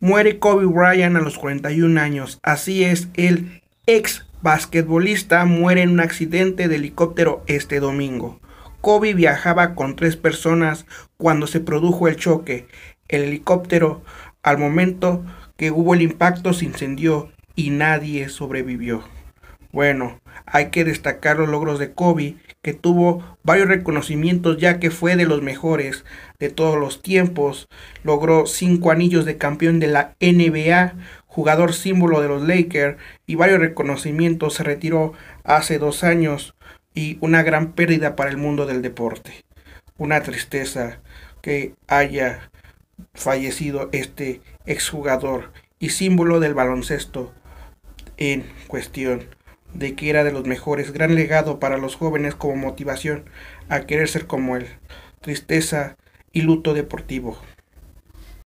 Muere Kobe Bryant a los 41 años. Así es, el ex basquetbolista muere en un accidente de helicóptero este domingo. Kobe viajaba con tres personas cuando se produjo el choque. El helicóptero, al momento que hubo el impacto, se incendió y nadie sobrevivió. Bueno, hay que destacar los logros de Kobe, que tuvo varios reconocimientos ya que fue de los mejores de todos los tiempos. Logró cinco anillos de campeón de la NBA, jugador símbolo de los Lakers y varios reconocimientos. Se retiró hace dos años y una gran pérdida para el mundo del deporte. Una tristeza que haya fallecido este exjugador y símbolo del baloncesto en cuestión de que era de los mejores, gran legado para los jóvenes como motivación a querer ser como él. Tristeza y luto deportivo.